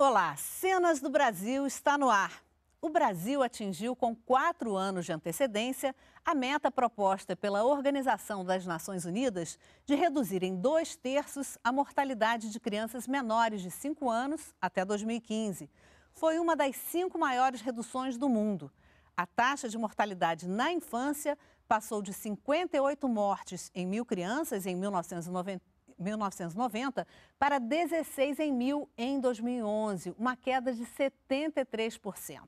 Olá, Cenas do Brasil está no ar. O Brasil atingiu com quatro anos de antecedência a meta proposta pela Organização das Nações Unidas de reduzir em dois terços a mortalidade de crianças menores de cinco anos até 2015. Foi uma das cinco maiores reduções do mundo. A taxa de mortalidade na infância passou de 58 mortes em mil crianças em 1990 1990 para 16 em mil em 2011, uma queda de 73%.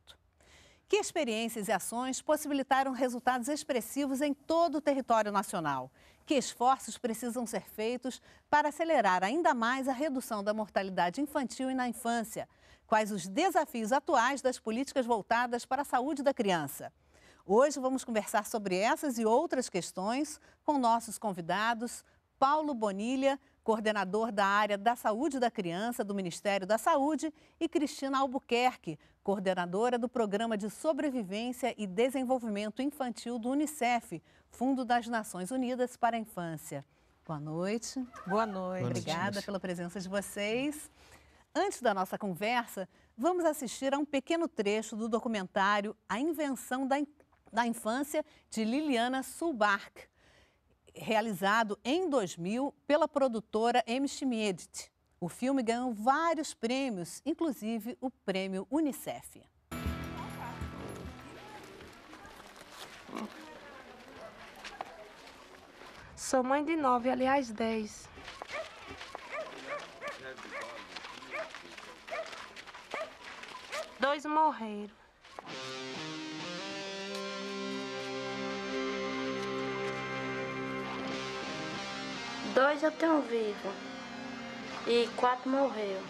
Que experiências e ações possibilitaram resultados expressivos em todo o território nacional? Que esforços precisam ser feitos para acelerar ainda mais a redução da mortalidade infantil e na infância? Quais os desafios atuais das políticas voltadas para a saúde da criança? Hoje vamos conversar sobre essas e outras questões com nossos convidados, Paulo Bonilha, coordenador da área da saúde da criança do Ministério da Saúde, e Cristina Albuquerque, coordenadora do Programa de Sobrevivência e Desenvolvimento Infantil do Unicef, Fundo das Nações Unidas para a Infância. Boa noite. Boa noite. Obrigada pela presença de vocês. Antes da nossa conversa, vamos assistir a um pequeno trecho do documentário A Invenção da, da Infância, de Liliana Sulbark realizado em 2000 pela produtora Emish Edit, O filme ganhou vários prêmios, inclusive o prêmio Unicef. Sou mãe de nove, aliás, dez. Dois morreram. Dois eu tenho vivo. E quatro morreu.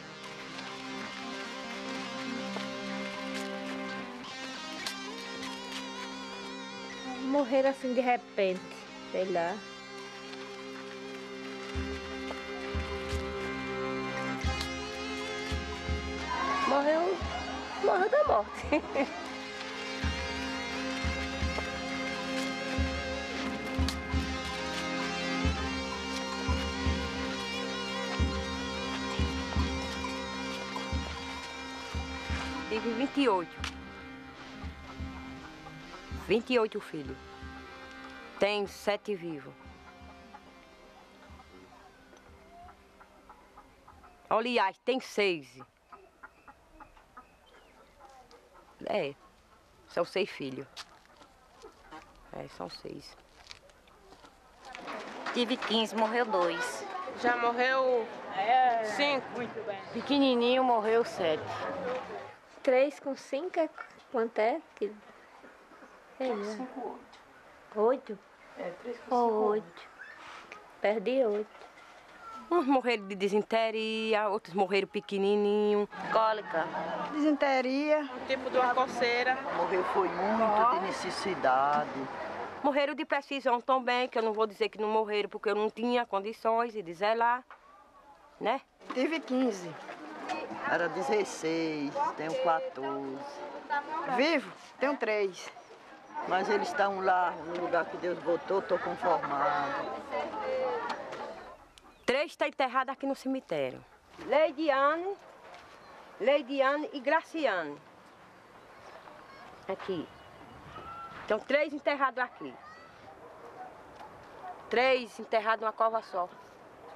Morreram assim de repente. Sei lá. Morreu. Morreu da morte. 28. 28 filhos. Tem sete vivos. Aliás, tem seis. É, são seis filhos. É, são seis. Tive 15, morreu dois. Já morreu é. cinco? Pequenininho morreu sete. 3 com 5 é quanto é? Que... É, com cinco 8. É, 3 com 5, 8. Perdi 8. Uns morreram de desinteria, outros morreram pequenininho. Cólica. Desinteria. Um tempo de uma coceira. Morreu foi muito de necessidade. Morreram de precisão também, que eu não vou dizer que não morreram, porque eu não tinha condições de dizer lá, né? Tive 15. Era 16, tenho 14. Vivo? Tenho 3. Mas eles estão lá no lugar que Deus botou, estou conformado. Três está enterrado aqui no cemitério. Leidiane, Leidiane e Graciane. Aqui. São então, três enterrados aqui. Três enterrados numa cova só.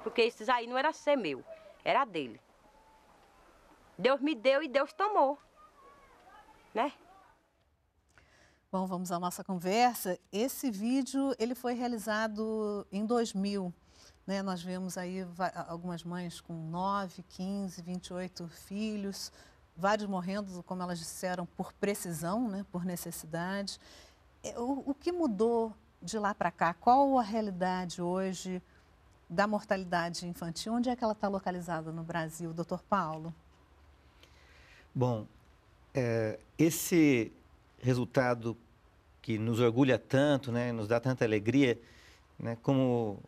Porque esses aí não era ser meu, era dele. Deus me deu e Deus tomou, né? Bom, vamos à nossa conversa. Esse vídeo ele foi realizado em 2000. Né? Nós vemos aí algumas mães com 9, 15, 28 filhos, vários morrendo, como elas disseram, por precisão, né? por necessidade. É, o, o que mudou de lá para cá? Qual a realidade hoje da mortalidade infantil? Onde é que ela está localizada no Brasil, doutor Paulo? Bom, é, esse resultado que nos orgulha tanto, né, nos dá tanta alegria, né, como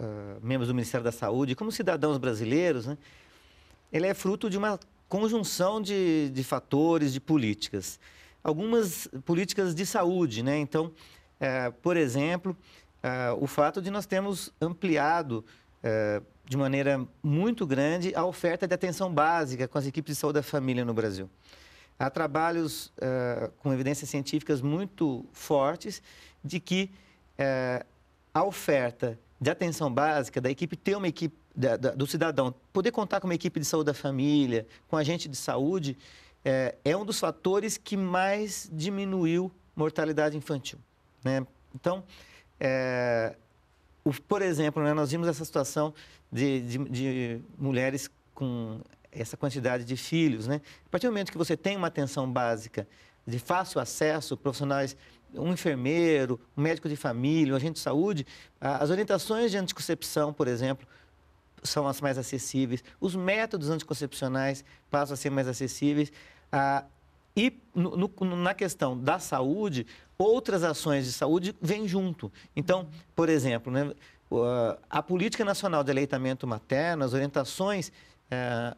uh, membros do Ministério da Saúde, como cidadãos brasileiros, né, ele é fruto de uma conjunção de, de fatores, de políticas. Algumas políticas de saúde, né? Então, é, por exemplo, ah, o fato de nós termos ampliado eh, de maneira muito grande a oferta de atenção básica com as equipes de saúde da família no Brasil. Há trabalhos eh, com evidências científicas muito fortes de que eh, a oferta de atenção básica da equipe ter uma equipe da, da, do cidadão poder contar com uma equipe de saúde da família, com agente de saúde, é, é um dos fatores que mais diminuiu mortalidade infantil. Né? Então, é, por exemplo, né, nós vimos essa situação de, de, de, mulheres com essa quantidade de filhos. Né? A partir do momento que você tem uma atenção básica de fácil acesso, profissionais, um enfermeiro, um médico de família, um agente de saúde, as orientações de anticoncepção, por exemplo, são as mais acessíveis, os métodos anticoncepcionais passam a ser mais acessíveis. Ah, e no, no, na questão da saúde, outras ações de saúde vêm junto. Então, por exemplo, né, a Política Nacional de Aleitamento Materno, as orientações é,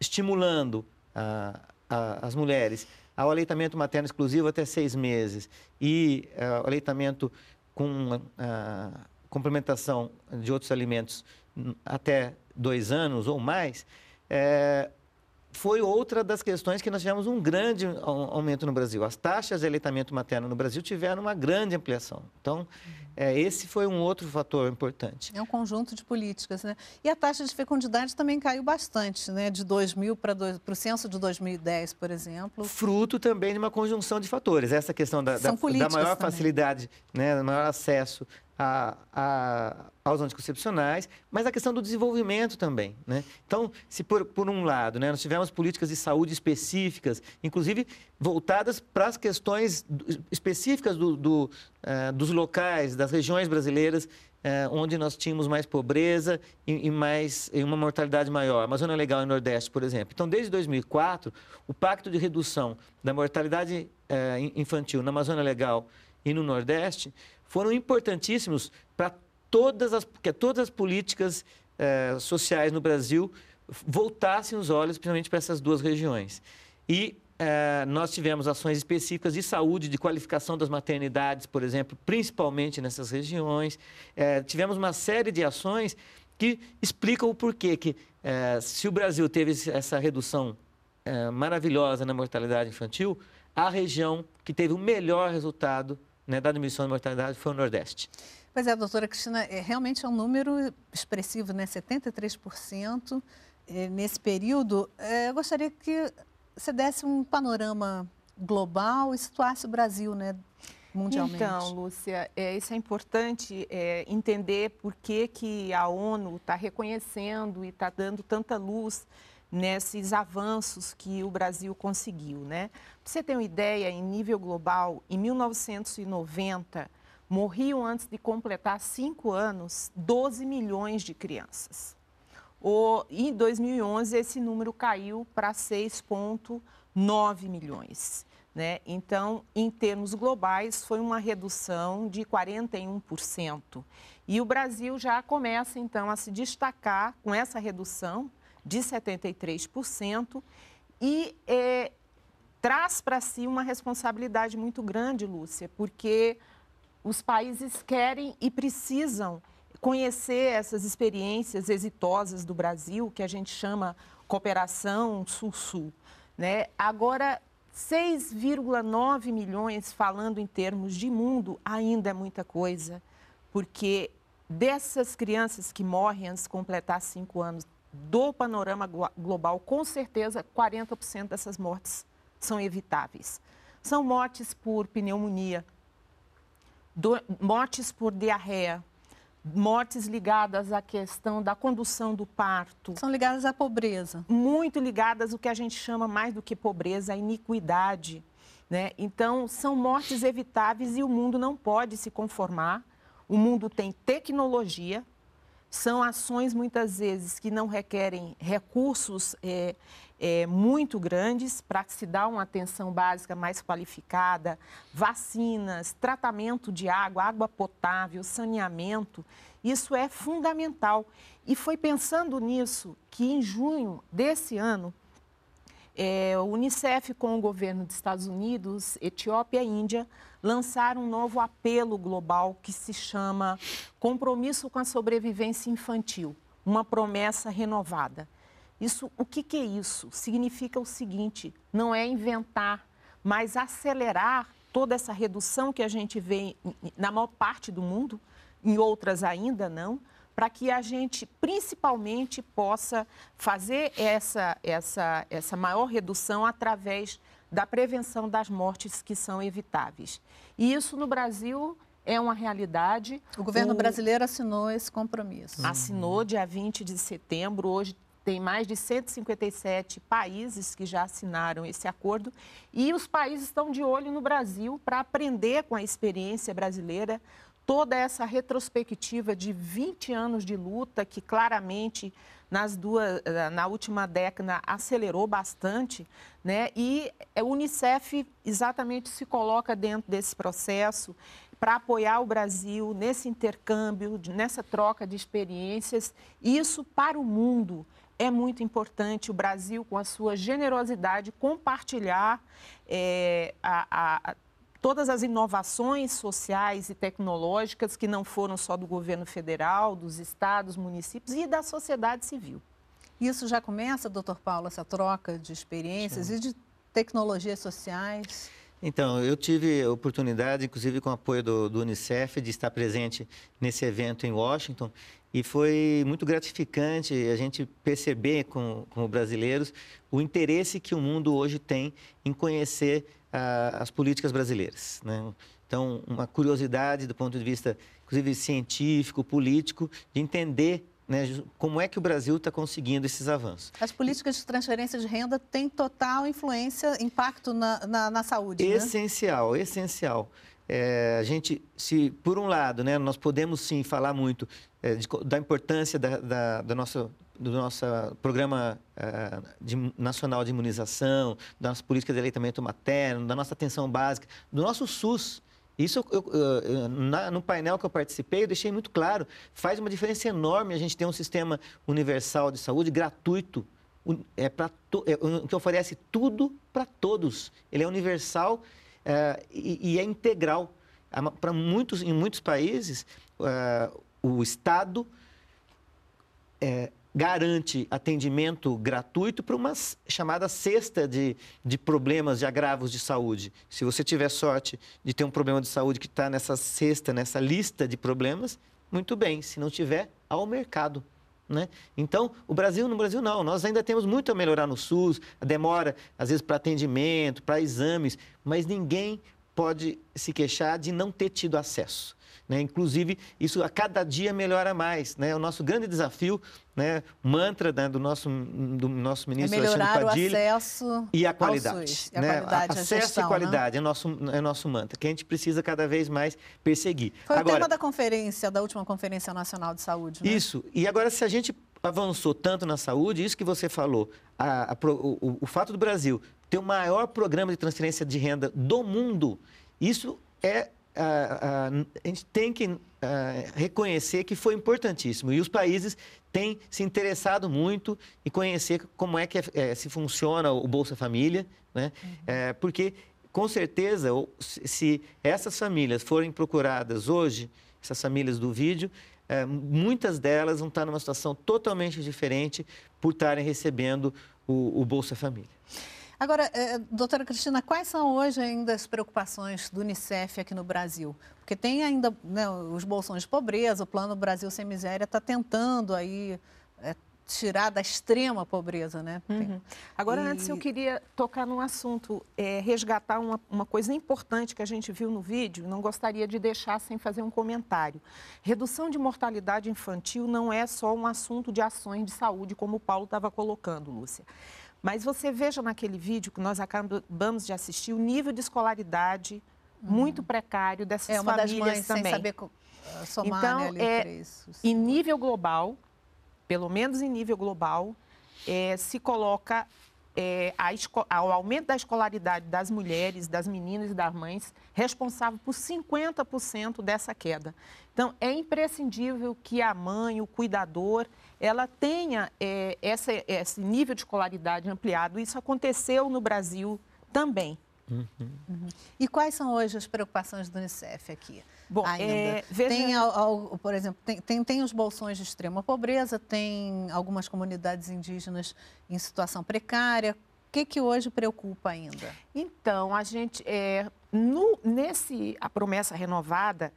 estimulando a, a, as mulheres ao aleitamento materno exclusivo até seis meses e uh, aleitamento com uh, complementação de outros alimentos até dois anos ou mais, é, foi outra das questões que nós tivemos um grande aumento no Brasil. As taxas de aleitamento materno no Brasil tiveram uma grande ampliação. Então, uhum. é, esse foi um outro fator importante. É um conjunto de políticas, né? E a taxa de fecundidade também caiu bastante, né? De 2000 para, dois, para o censo de 2010, por exemplo. Fruto também de uma conjunção de fatores. Essa questão da, da, da maior também. facilidade, né? maior acesso a, a, aos anticoncepcionais, mas a questão do desenvolvimento também. Né? Então, se por, por um lado né, nós tivermos políticas de saúde específicas, inclusive voltadas para as questões específicas do, do, uh, dos locais, das regiões brasileiras, uh, onde nós tínhamos mais pobreza e, e mais, e uma mortalidade maior. Amazônia é Legal e Nordeste, por exemplo. Então, desde 2004, o Pacto de Redução da Mortalidade uh, Infantil na Amazônia é Legal e no Nordeste foram importantíssimos para todas as, que todas as políticas eh, sociais no Brasil voltassem os olhos principalmente para essas duas regiões. E eh, nós tivemos ações específicas de saúde, de qualificação das maternidades, por exemplo, principalmente nessas regiões. Eh, tivemos uma série de ações que explicam o porquê que se o Brasil teve essa redução maravilhosa na mortalidade infantil, a região que teve o melhor resultado né, da diminuição da mortalidade foi o Nordeste. Pois é, doutora Cristina, é, realmente é um número expressivo, né? 73% é, nesse período. É, eu gostaria que você desse um panorama global e situasse o Brasil, né? Mundialmente. Então, Lúcia, é, isso é importante é, entender por que, que a ONU está reconhecendo e está dando tanta luz nesses avanços que o Brasil conseguiu. Né? você ter uma ideia, em nível global, em 1990, morriam antes de completar cinco anos 12 milhões de crianças. O, em 2011, esse número caiu para 6,9 milhões. Né? Então, em termos globais, foi uma redução de 41%. E o Brasil já começa, então, a se destacar com essa redução de 73%, e é, traz para si uma responsabilidade muito grande, Lúcia, porque os países querem e precisam conhecer essas experiências exitosas do Brasil, que a gente chama cooperação sul-sul. Né? Agora, 6,9 milhões, falando em termos de mundo, ainda é muita coisa, porque dessas crianças que morrem antes de completar cinco anos, do panorama global, com certeza 40% dessas mortes são evitáveis. São mortes por pneumonia, do, mortes por diarreia, mortes ligadas à questão da condução do parto. São ligadas à pobreza. Muito ligadas ao que a gente chama mais do que pobreza, a iniquidade. Né? Então, são mortes evitáveis e o mundo não pode se conformar. O mundo tem tecnologia, são ações, muitas vezes, que não requerem recursos é, é, muito grandes para se dar uma atenção básica mais qualificada, vacinas, tratamento de água, água potável, saneamento. Isso é fundamental. E foi pensando nisso que, em junho desse ano, é, o Unicef, com o governo dos Estados Unidos, Etiópia e Índia, lançaram um novo apelo global que se chama Compromisso com a Sobrevivência Infantil Uma Promessa Renovada. Isso, o que, que é isso? Significa o seguinte: não é inventar, mas acelerar toda essa redução que a gente vê na maior parte do mundo, em outras ainda não, para que a gente principalmente possa fazer essa, essa, essa maior redução através da prevenção das mortes que são evitáveis. E isso no Brasil é uma realidade. O governo o... brasileiro assinou esse compromisso. Assinou dia 20 de setembro, hoje tem mais de 157 países que já assinaram esse acordo e os países estão de olho no Brasil para aprender com a experiência brasileira toda essa retrospectiva de 20 anos de luta que claramente nas duas eh, na última década acelerou bastante, né? E a é, UNICEF exatamente se coloca dentro desse processo para apoiar o Brasil nesse intercâmbio, nessa troca de experiências, isso para o mundo é muito importante o Brasil, com a sua generosidade, compartilhar é, a, a, todas as inovações sociais e tecnológicas que não foram só do governo federal, dos estados, municípios e da sociedade civil. Isso já começa, doutor Paulo, essa troca de experiências Sim. e de tecnologias sociais? Então, eu tive a oportunidade, inclusive com o apoio do, do, Unicef, de estar presente nesse evento em Washington e foi muito gratificante a gente perceber, como, como brasileiros, o interesse que o mundo hoje tem em conhecer a, as políticas brasileiras. Né? Então, uma curiosidade do ponto de vista, inclusive científico, político, de entender né, como é que o Brasil está conseguindo esses avanços. As políticas de transferência de renda têm total influência, impacto na, na, na saúde. Né? Essencial, né? essencial. É, a gente, se por um lado, né, nós podemos sim falar muito é, de, da importância da, da, do nosso do nosso eh, programa uh, de, nacional de imunização, da nossa política de aleitamento materno, da nossa atenção básica, do nosso SUS. Isso, eu, eu, na, no painel que eu participei, eu deixei muito claro. Faz uma diferença enorme a gente ter um sistema universal de saúde gratuito, é para é, um, que oferece tudo para todos. Ele é universal uh, e, e, é integral. Para muitos, em muitos países, uh, o Estado é, garante atendimento gratuito para uma chamada cesta de, de problemas, de agravos de saúde. Se você tiver sorte de ter um problema de saúde que está nessa cesta, nessa lista de problemas, muito bem. Se não tiver, ao mercado. Né? Então, o Brasil, no Brasil não, nós ainda temos muito a melhorar no SUS, a demora, às vezes, para atendimento, para exames, mas ninguém pode se queixar de não ter tido acesso. Né? Inclusive, isso a cada dia melhora mais. Né? O nosso grande desafio, né? mantra né? do nosso, do nosso é ministro é melhorar Alexandre Padilha. o acesso e a qualidade. SUS, e a né? qualidade a, a acesso gestão, e né? qualidade né? é, nosso, é nosso mantra, que a gente precisa cada vez mais perseguir. Foi agora, o tema da conferência, da última Conferência Nacional de Saúde. Né? Isso. E agora, se a gente avançou tanto na saúde, isso que você falou, a, a, o, o fato do Brasil ter o maior programa de transferência de renda do mundo, isso é a gente tem que reconhecer que foi importantíssimo. E os países têm se interessado muito em conhecer como é que é, se funciona o Bolsa Família, né? Uhum. É, porque, com certeza, se essas famílias forem procuradas hoje, essas famílias do vídeo, é, muitas delas vão estar numa situação totalmente diferente por estarem recebendo o, o Bolsa Família. Agora, eh, eh, doutora Cristina, quais são hoje ainda as preocupações do Unicef aqui no Brasil? Porque tem ainda né, os bolsões de pobreza, o Plano Brasil Sem Miséria está tentando aí eh, tirar da extrema pobreza, né? Uhum. Agora, e... antes eu queria tocar num assunto, é, resgatar uma, uma, coisa importante que a gente viu no vídeo, não gostaria de deixar sem fazer um comentário. Redução de mortalidade infantil não é só um assunto de ações de saúde, como o Paulo estava colocando, Lúcia. Mas você veja naquele vídeo que nós acabamos de assistir o nível de escolaridade hum. muito precário dessas é, uma famílias das mães também. Sem saber ah, somar, então, né, é, em nível global, pelo menos em nível global, é, se coloca é, a, ao aumento da escolaridade das mulheres, das meninas e das mães, responsável por 50% dessa queda. Então, é imprescindível que a mãe, o cuidador, ela tenha é, essa, esse nível de escolaridade ampliado. Isso aconteceu no Brasil também. Uhum. E quais são hoje as preocupações do Unicef aqui? Bom, ainda? É, veja... tem, por exemplo, tem, tem, tem, os bolsões de extrema pobreza, tem algumas comunidades indígenas em situação precária. O que, que hoje preocupa ainda? Então, a gente, é, no, nesse, a promessa renovada,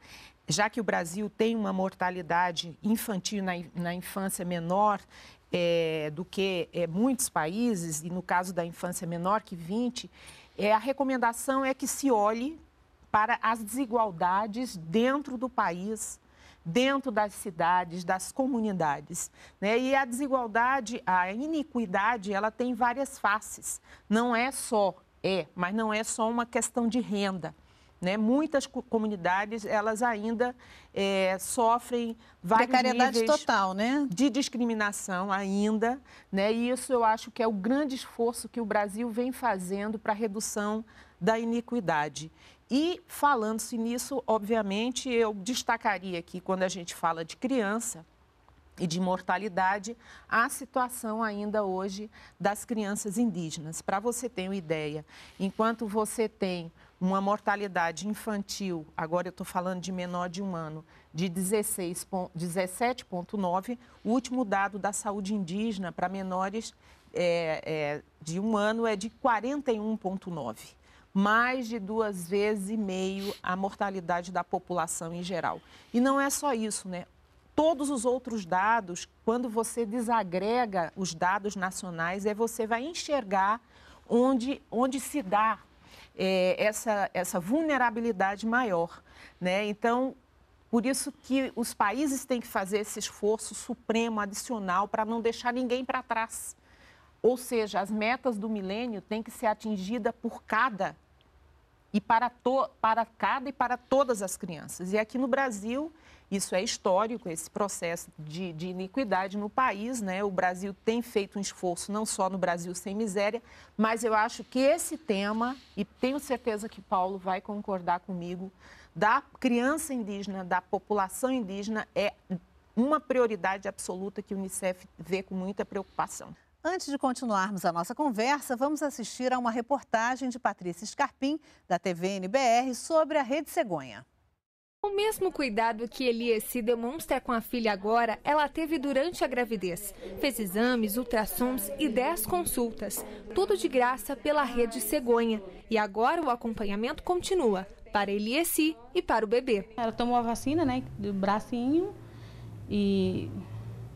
já que o Brasil tem uma mortalidade infantil na, na infância menor é, do que é, muitos países, e no caso da infância menor que 20, é, a recomendação é que se olhe para as desigualdades dentro do país, dentro das cidades, das comunidades. Né? E a desigualdade, a iniquidade, ela tem várias faces. Não é só é, mas não é só uma questão de renda. Né? Muitas comunidades elas ainda é, sofrem vários Precariedade total, né? de discriminação ainda. Né? E isso eu acho que é o grande esforço que o Brasil vem fazendo para a redução da iniquidade. E falando-se nisso, obviamente, eu destacaria aqui, quando a gente fala de criança, e de mortalidade, a situação ainda hoje das crianças indígenas. Para você ter uma ideia, enquanto você tem uma mortalidade infantil, agora eu estou falando de menor de um ano, de 17,9, o último dado da saúde indígena para menores é, é, de um ano é de 41,9 mais de duas vezes e meio a mortalidade da população em geral. E não é só isso, né? Todos os outros dados, quando você desagrega os dados nacionais, é você vai enxergar onde, onde se dá é, essa, essa vulnerabilidade maior. Né? Então, por isso que os países têm que fazer esse esforço supremo, adicional, para não deixar ninguém para trás. Ou seja, as metas do milênio têm que ser atingidas por cada e para, to, para cada e para todas as crianças. E aqui no Brasil, isso é histórico, esse processo de, de iniquidade no país. Né? O Brasil tem feito um esforço, não só no Brasil sem miséria, mas eu acho que esse tema, e tenho certeza que Paulo vai concordar comigo, da criança indígena, da população indígena, é uma prioridade absoluta que o Unicef vê com muita preocupação. Antes de continuarmos a nossa conversa, vamos assistir a uma reportagem de Patrícia Scarpim, da TV NBR sobre a Rede Cegonha. O mesmo cuidado que Elias se demonstra com a filha agora, ela teve durante a gravidez. Fez exames, ultrassons e 10 consultas, tudo de graça pela rede Cegonha. E agora o acompanhamento continua para Eliessi e para o bebê. Ela tomou a vacina, né, do bracinho e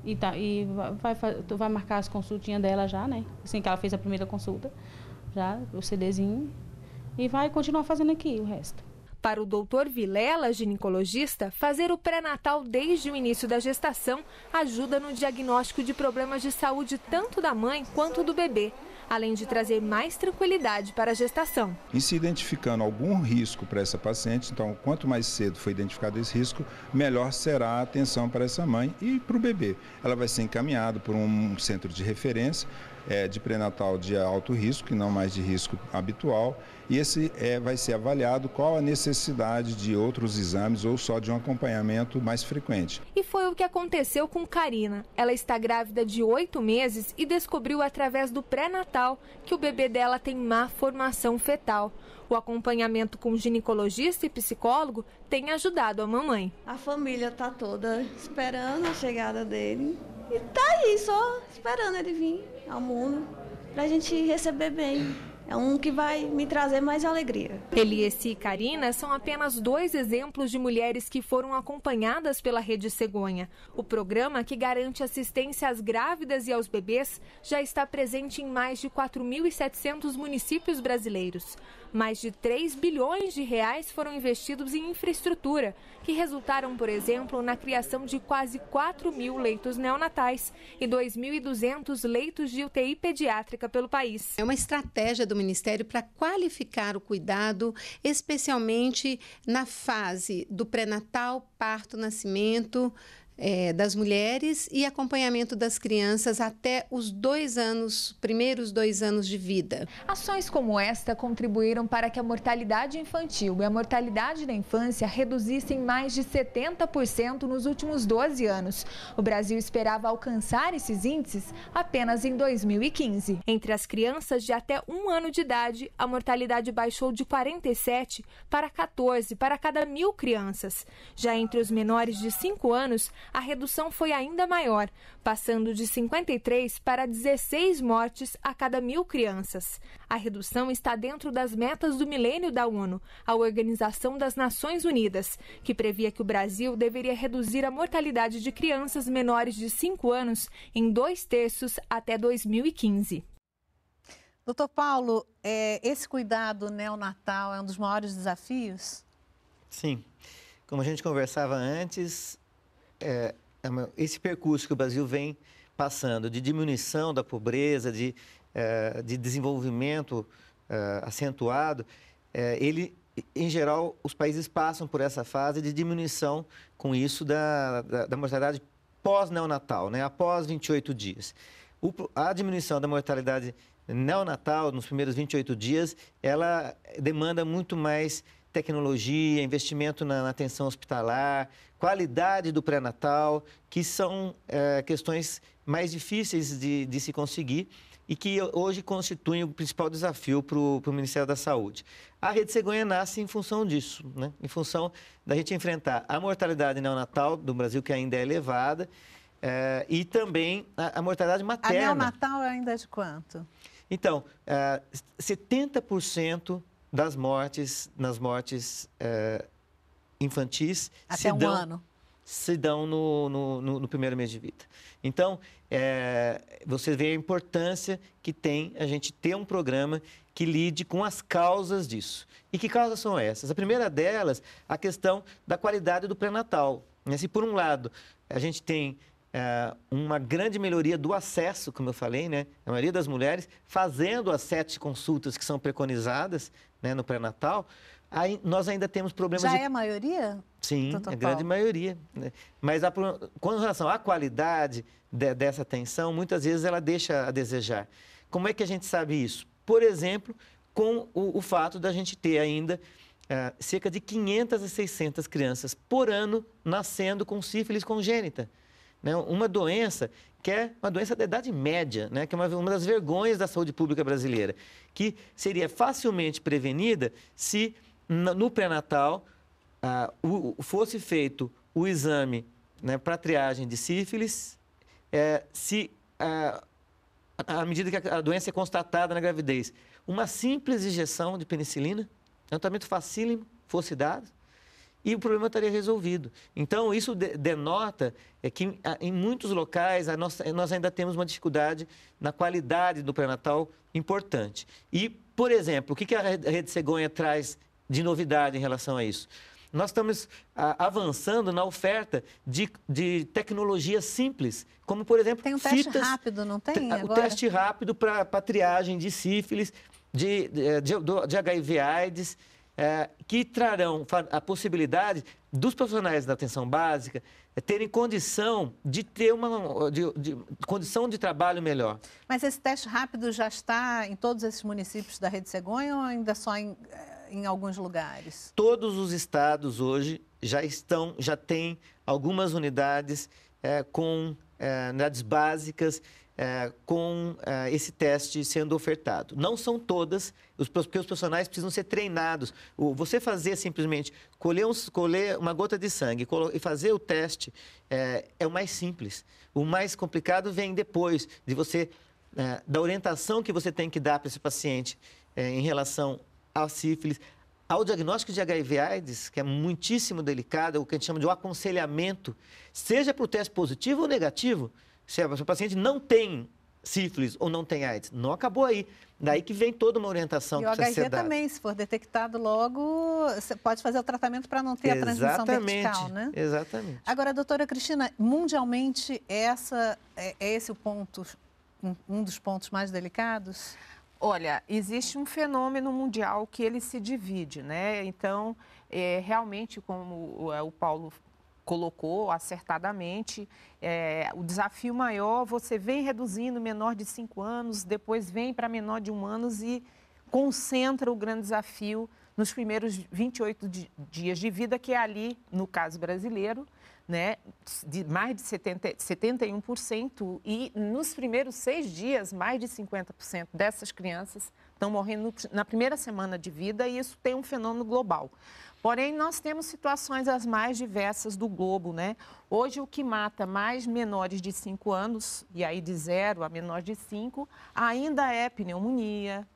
e, tá, e vai, vai, vai marcar as consultinhas dela já, né? Assim que ela fez a primeira consulta, já o CDzinho e vai continuar fazendo aqui o resto. Para o doutor Vilela, ginecologista, fazer o pré-natal desde o início da gestação ajuda no diagnóstico de problemas de saúde tanto da mãe quanto do bebê, além de trazer mais tranquilidade para a gestação. E se identificando algum risco para essa paciente, então quanto mais cedo for identificado esse risco, melhor será a atenção para essa mãe e para o bebê. Ela vai ser encaminhada por um centro de referência é, de pré-natal de alto risco e não mais de risco habitual. E esse é, vai ser avaliado qual a necessidade de outros exames ou só de um acompanhamento mais frequente. E foi o que aconteceu com Karina. Ela está grávida de oito meses e descobriu através do pré-natal que o bebê dela tem má formação fetal. O acompanhamento com ginecologista e psicólogo tem ajudado a mamãe. A família está toda esperando a chegada dele. E tá aí, só esperando ele vir ao mundo para a gente receber bem. É um que vai me trazer mais alegria. Eliessi e Karina são apenas dois exemplos de mulheres que foram acompanhadas pela Rede Cegonha. O programa, que garante assistência às grávidas e aos bebês, já está presente em mais de 4.700 municípios brasileiros. Mais de 3 bilhões de reais foram investidos em infraestrutura, que resultaram, por exemplo, na criação de quase 4 mil leitos neonatais e 2.200 leitos de UTI pediátrica pelo país. É uma estratégia do Ministério para qualificar o cuidado, especialmente na fase do pré-natal, parto, nascimento é, das mulheres e acompanhamento das crianças até os dois anos, primeiros dois anos de vida. Ações como esta contribuíram para que a mortalidade infantil e a mortalidade da infância reduzissem mais de 70% nos últimos 12 anos. O Brasil esperava alcançar esses índices apenas em 2015. Entre as crianças de até um ano de idade, a mortalidade baixou de 47 para 14 para cada mil crianças. Já entre os menores de 5 anos, a redução foi ainda maior, passando de 53 para 16 mortes a cada mil crianças. A redução está dentro das metas do milênio da ONU, a Organização das Nações Unidas, que previa que o Brasil deveria reduzir a mortalidade de crianças menores de 5 anos em dois terços até 2015. Doutor Paulo, é, esse cuidado neonatal é um dos maiores desafios? Sim. Como a gente conversava antes, é, é esse percurso que o Brasil vem passando de diminuição da pobreza, de, é, de desenvolvimento é, acentuado, é, ele, em geral, os países passam por essa fase de diminuição com isso da, da, da mortalidade pós-neonatal, né? após 28 dias. O, a diminuição da mortalidade neonatal, nos primeiros 28 dias, ela demanda muito mais tecnologia, investimento na, na atenção hospitalar, qualidade do pré-natal, que são é, questões mais difíceis de, de se conseguir e que hoje constituem o principal desafio para o Ministério da Saúde. A Rede Cegonha nasce em função disso, né? em função da gente enfrentar a mortalidade neonatal do Brasil, que ainda é elevada, é, e também a, a, mortalidade materna. A neonatal é ainda é de quanto? Então, é, eh, 70% das mortes, nas mortes é, infantis. Até se um dão, ano. Se dão no, no, no, no, primeiro mês de vida. Então, é, você vê a importância que tem a gente ter um programa que lide com as causas disso. E que causas são essas? A primeira delas, a questão da qualidade do pré-natal. Né, se, por um lado, a gente tem é, uma grande melhoria do acesso, como eu falei, né? A maioria das mulheres fazendo as sete consultas que são preconizadas né, no pré-natal, aí nós ainda temos problemas. Já de... é a maioria? Sim, é a grande maioria. Né? Mas a, com relação à qualidade de, dessa atenção, muitas vezes ela deixa a desejar. Como é que a gente sabe isso? Por exemplo, com o, o fato da gente ter ainda é, cerca de 500 a 600 crianças por ano nascendo com sífilis congênita né, uma doença que é uma doença da idade média, né, que é uma, uma das vergonhas da saúde pública brasileira, que seria facilmente prevenida se no pré-natal ah, fosse feito o exame né, para triagem de sífilis, é, se ah, à medida que a doença é constatada na gravidez, uma simples injeção de penicilina, tratamento facílimo, fosse dado, e o problema estaria resolvido. Então, isso denota é que ah, em muitos locais nossa, nós ainda temos uma dificuldade na qualidade do pré-natal importante. E, por exemplo, o que, a Rede Cegonha traz de novidade em relação a isso? Nós estamos ah, avançando na oferta de, de tecnologia simples, como, por exemplo, Tem um teste fitas, rápido, não tem? Ah, agora? O teste rápido para triagem de sífilis, de, de, de, de HIV-AIDS é, que trarão a possibilidade dos profissionais da atenção básica é, terem condição de ter uma de, de, condição de trabalho melhor. Mas esse teste rápido já está em todos esses municípios da Rede Cegonha ou ainda só em, é, em alguns lugares? Todos os estados hoje já estão, já têm algumas unidades é, com unidades eh, básicas eh, com eh, esse teste sendo ofertado. Não são todas, os, porque os profissionais precisam ser treinados. O, você fazer simplesmente, colher, um, colher uma gota de sangue e fazer o teste é o mais simples. O mais complicado vem depois de você, da orientação que você tem que dar para esse paciente em relação à sífilis, ao diagnóstico de HIV-AIDS, que é muitíssimo delicado, é o que a gente chama de o um aconselhamento, seja para o teste positivo ou negativo, se o paciente não tem sífilis ou não tem AIDS. Não acabou aí. Daí que vem toda uma orientação e que o HIV também, se for detectado logo, você pode fazer o tratamento para não ter Exatamente. a transmissão vertical, né? Exatamente. Agora, doutora Cristina, mundialmente essa é, é esse o ponto, um, um dos pontos mais delicados? Olha, existe um fenômeno mundial que ele se divide, né? Então, é, realmente, como é, o Paulo colocou acertadamente. É, o desafio maior, você vem reduzindo menor de cinco anos, depois vem para menor de um ano e concentra o grande desafio nos primeiros 28 dias de vida, que é ali, no caso brasileiro, né, de mais de 70, 71%, e nos primeiros seis dias, mais de 50% dessas crianças estão morrendo na primeira semana de vida, e isso tem um fenômeno global. Porém, nós temos situações as mais diversas do globo, né? Hoje, o que mata mais menores de 5 anos, e aí de 0 a menores de 5, ainda é pneumonia,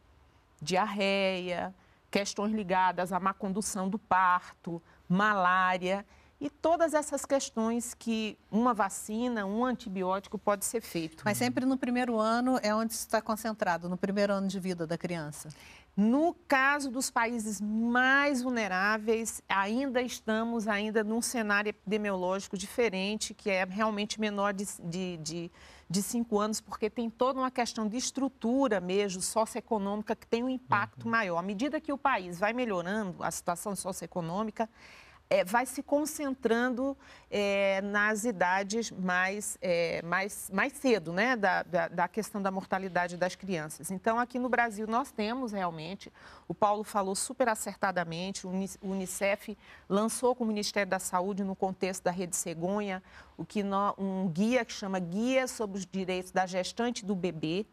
diarreia, questões ligadas à má condução do parto, malária e todas essas questões que uma vacina, um antibiótico pode ser feito. Mas sempre no primeiro ano é onde está concentrado, no primeiro ano de vida da criança. No caso dos países mais vulneráveis, ainda estamos ainda num cenário epidemiológico diferente, que é realmente menor de, de, de, de cinco anos, porque tem toda uma questão de estrutura mesmo, socioeconômica, que tem um impacto uhum. maior. À medida que o país vai melhorando a situação socioeconômica, é, vai se concentrando é, nas idades mais, é, mais, mais cedo, né, da, da, da, questão da mortalidade das crianças. Então, aqui no Brasil, nós temos realmente, o Paulo falou super acertadamente, o Unicef lançou com o Ministério da Saúde, no contexto da Rede Cegonha, o que no, um guia que chama Guia sobre os Direitos da Gestante do Bebê.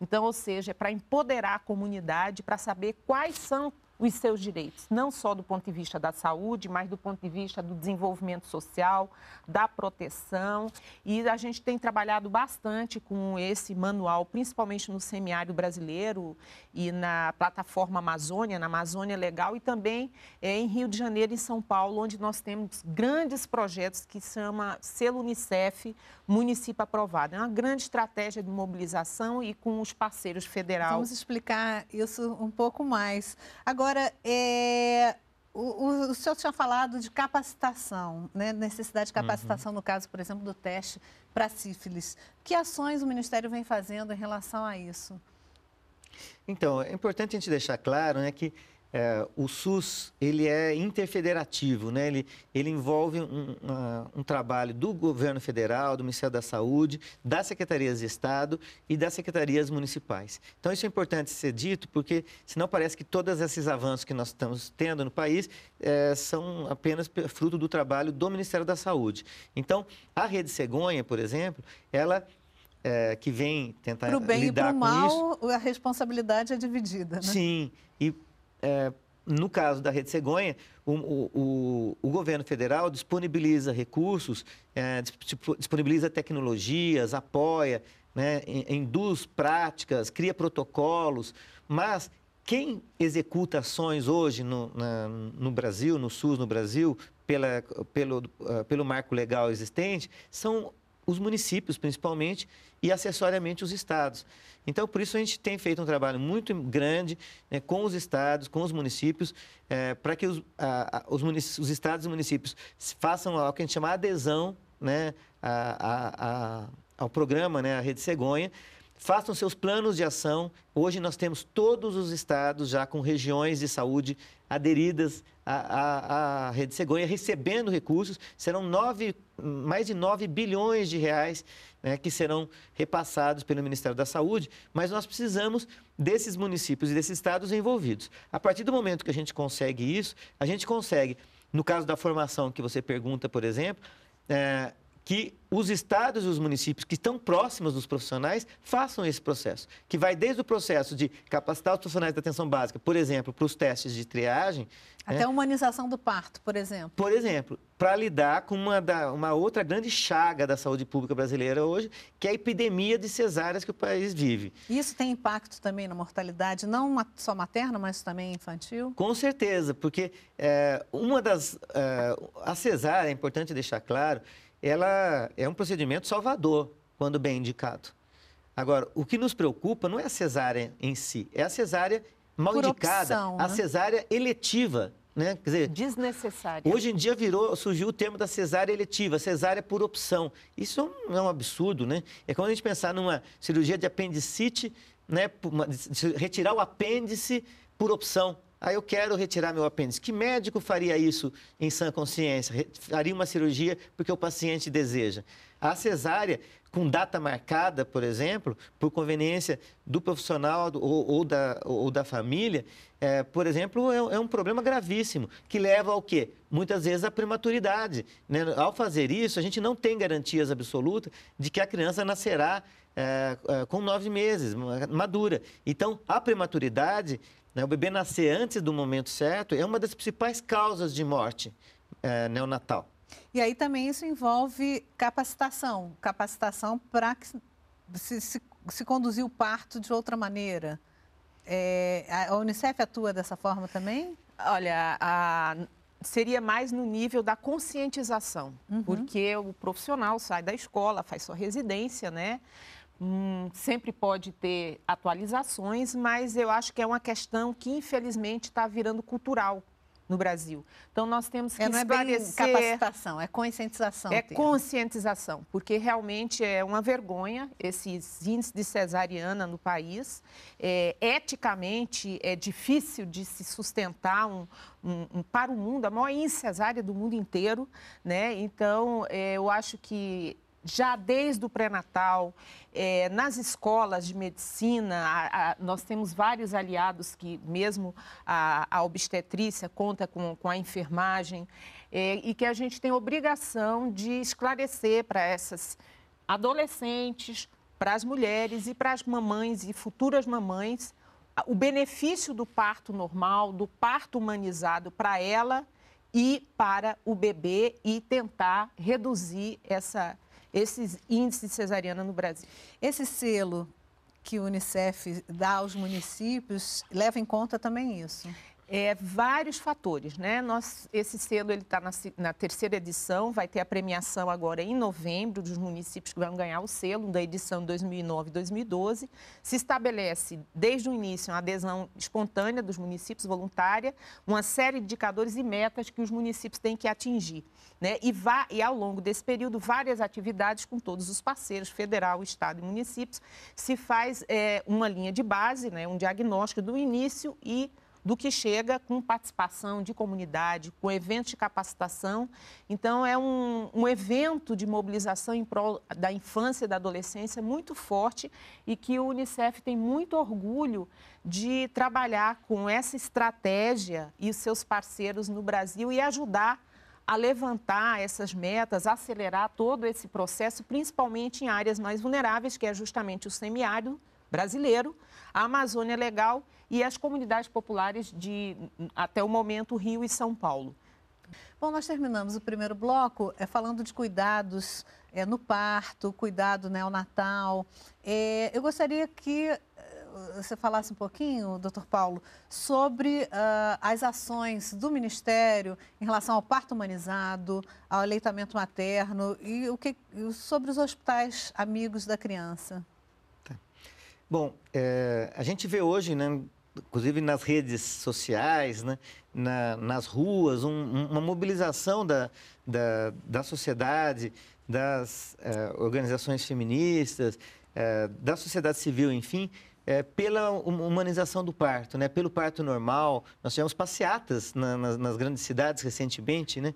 Então, ou seja, é para empoderar a comunidade, para saber quais são os seus direitos, não só do ponto de vista da saúde, mas do ponto de vista do desenvolvimento social, da proteção. E a gente tem trabalhado bastante com esse manual, principalmente no semiário brasileiro e na plataforma Amazônia, na Amazônia Legal, e também é, em Rio de Janeiro e São Paulo, onde nós temos grandes projetos que chama Selo Unicef Município Aprovado. É uma grande estratégia de mobilização e com os parceiros federal. Vamos explicar isso um pouco mais. Agora, Agora, é, o, o, senhor tinha falado de capacitação, né? necessidade de uhum. capacitação, uhum. no caso, por exemplo, do teste para sífilis. Que ações o Ministério vem fazendo em relação a isso? Então, é importante a gente deixar claro né, que é, o SUS ele é interfederativo, né? ele, ele envolve um, uma, um, trabalho do governo federal, do Ministério da Saúde, das secretarias de Estado e das secretarias municipais. Então, isso é importante ser dito, porque senão parece que todos esses avanços que nós estamos tendo no país é, são apenas fruto do trabalho do Ministério da Saúde. Então, a rede cegonha, por exemplo, ela é, que vem tentar pro bem e e pro mal, isso. A responsabilidade é dividida, né? Sim, e é, no caso da Rede Cegonha, o, o, o governo federal disponibiliza recursos, é, disponibiliza tecnologias, apoia, né, induz práticas, cria protocolos, mas quem executa ações hoje no, na, no Brasil, no SUS no Brasil, pela, pelo, é, pelo marco legal existente, são os municípios, principalmente, e acessoriamente os estados. Então, por isso a gente tem feito um trabalho muito grande né, com os estados, com os municípios, é, para que os, a, a, os, munic... os, estados e municípios façam o que a gente chama adesão né, a, ao programa, né, a Rede Cegonha, façam seus planos de ação. Hoje nós temos todos os estados já com regiões de saúde aderidas à, à, à Rede Cegonha, recebendo recursos. Serão nove, mais de 9 bilhões de reais né, que serão repassados pelo Ministério da Saúde, mas nós precisamos desses municípios e desses estados envolvidos. A partir do momento que a gente consegue isso, a gente consegue, no caso da formação que você pergunta, por exemplo, é, que os estados e os municípios que estão próximos dos profissionais façam esse processo, que vai desde o processo de capacitar os profissionais da atenção básica, por exemplo, para os testes de triagem. Até né? a humanização do parto, por exemplo. Por exemplo, para lidar com uma, da, uma outra grande chaga da saúde pública brasileira hoje, que é a epidemia de cesáreas que o país vive. Isso tem impacto também na mortalidade, não só materna, mas também infantil? Com certeza, porque é, uma das. É, a cesárea, é importante deixar claro, ela é um procedimento salvador quando bem indicado. Agora, o que nos preocupa não é a cesárea em si, é a cesárea mal Por indicada, opção, a né? cesárea eletiva, né? Quer dizer, desnecessária. Hoje em dia virou, surgiu o termo da cesárea eletiva, cesárea por opção. Isso é um, é um absurdo, né? É quando a gente pensar numa cirurgia de apendicite, né, retirar o apêndice por opção. Ah, eu quero retirar meu apêndice. Que médico faria isso em sã consciência? Faria uma cirurgia porque o paciente deseja. A cesárea, com data marcada, por exemplo, por conveniência do profissional ou, ou da, ou da família, é, por exemplo, é, é, um problema gravíssimo, que leva ao quê? Muitas vezes à prematuridade. Né? Ao fazer isso, a gente não tem garantias absolutas de que a criança nascerá é, é com nove meses, madura. Então, a prematuridade né? O bebê nascer antes do momento certo é uma das principais causas de morte é, neonatal. E aí também isso envolve capacitação capacitação para se, se, se conduzir o parto de outra maneira. É, a Unicef atua dessa forma também? Olha, a, seria mais no nível da conscientização, uhum. porque o profissional sai da escola, faz sua residência, né? Hum, sempre pode ter atualizações, mas eu acho que é uma questão que, infelizmente, está virando cultural no Brasil. Então, nós temos é, que é, não esclarecer... É capacitação, é conscientização. É conscientização, porque realmente é uma vergonha esses índices de cesariana no país. É, eticamente, é difícil de se sustentar um, um, um, para o mundo, a maior incesária do mundo inteiro. Né? Então, é, eu acho que já desde o pré-natal, é, nas escolas de medicina, a, a, nós temos vários aliados que, mesmo a, a obstetrícia conta com, com a enfermagem, é, e que a gente tem obrigação de esclarecer para essas adolescentes, para as mulheres e para as mamães e futuras mamães o benefício do parto normal, do parto humanizado para ela e para o bebê e tentar reduzir essa esses índices de cesariana no Brasil. Esse selo que o Unicef dá aos municípios leva em conta também isso? É, vários fatores, né? Nós, esse selo ele está na, na, terceira edição, vai ter a premiação agora em novembro dos municípios que vão ganhar o selo da edição 2009-2012. Se estabelece desde o início uma adesão espontânea dos municípios voluntária, uma série de indicadores e metas que os municípios têm que atingir, né? E, vá, e ao longo desse período várias atividades com todos os parceiros, federal, estado e municípios, se faz é, uma linha de base, né? Um diagnóstico do início e do que chega com participação de comunidade, com eventos de capacitação. Então, é um, um evento de mobilização em prol da infância e da adolescência muito forte e que o Unicef tem muito orgulho de trabalhar com essa estratégia e os seus parceiros no Brasil e ajudar a levantar essas metas, acelerar todo esse processo, principalmente em áreas mais vulneráveis, que é justamente o semiárido brasileiro, a Amazônia é Legal e as comunidades populares de, hum, até o momento, Rio e São Paulo. Bom, nós terminamos o primeiro bloco é, falando de cuidados é, no parto, cuidado neonatal. É, eu gostaria que é, você falasse um pouquinho, doutor Paulo, sobre uh, as ações do Ministério em relação ao parto humanizado, ao aleitamento materno e o que, sobre os hospitais amigos da criança. Tá. Bom, é, a gente vê hoje, né, inclusive nas redes sociais, né? Na, nas ruas, um, uma mobilização da, da, da sociedade, das uh, organizações feministas, uh, da sociedade civil, enfim, uh, pela hum, humanização do parto, né? pelo parto normal. Nós tivemos passeatas na, nas, nas, grandes cidades recentemente, né?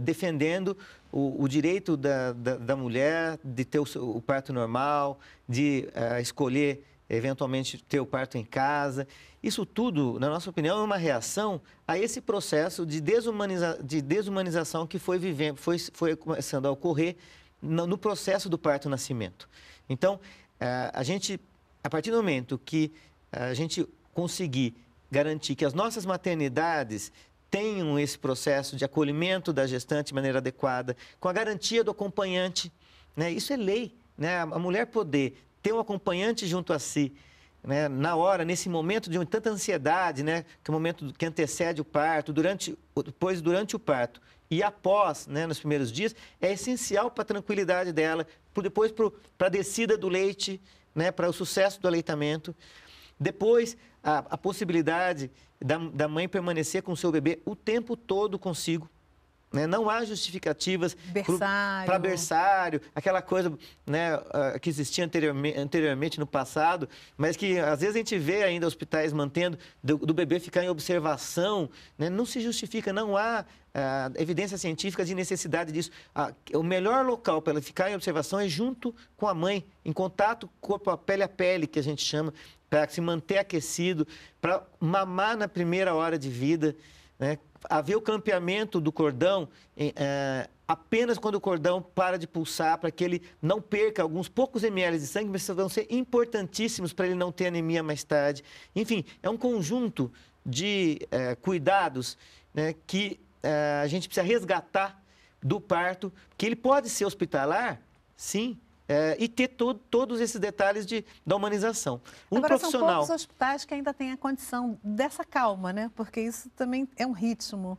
defendendo o, o direito da, da, da, mulher de ter o, o parto normal, de escolher eventualmente ter o parto em casa. Isso tudo, na nossa opinião, é uma reação a esse processo de, desumaniza... de desumanização que foi, vivendo, foi, foi começando a ocorrer no, processo do parto-nascimento. Então, eh, a gente, a partir do momento que eh, a gente conseguir garantir que as nossas maternidades tenham esse processo de acolhimento da gestante de maneira adequada, com a garantia do acompanhante, né? isso é lei. Né? A mulher poder ter um acompanhante junto a si, né, na hora, nesse momento de tanta ansiedade, né, que é o momento que antecede o parto, durante, depois durante o parto e após, né, nos primeiros dias, é essencial para a tranquilidade dela, depois para a descida do leite, né, para o sucesso do aleitamento. Depois, a, a possibilidade da, da mãe permanecer com o seu bebê o tempo todo consigo, né? Não há justificativas para berçário, aquela coisa né, ah, que existia anteriormente, anteriormente, no passado, mas que às vezes a gente vê ainda hospitais mantendo, do, do bebê ficar em observação, né? não se justifica, não há ah, evidência científica de necessidade disso. Ah, o melhor local para ela ficar em observação é junto com a mãe, em contato corpo a pele a pele, que a gente chama, para se manter aquecido, para mamar na primeira hora de vida. Né? haver o campeamento do cordão é, apenas quando o cordão para de pulsar, para que ele não perca alguns poucos ml de sangue, mas vão ser importantíssimos para ele não ter anemia mais tarde. Enfim, é um conjunto de é, cuidados né, que é, a gente precisa resgatar do parto, que ele pode ser hospitalar, sim, é, e ter to todos esses detalhes de, da humanização. Um Agora, profissional. São poucos hospitais que ainda têm a condição dessa calma, né? Porque isso também é um ritmo.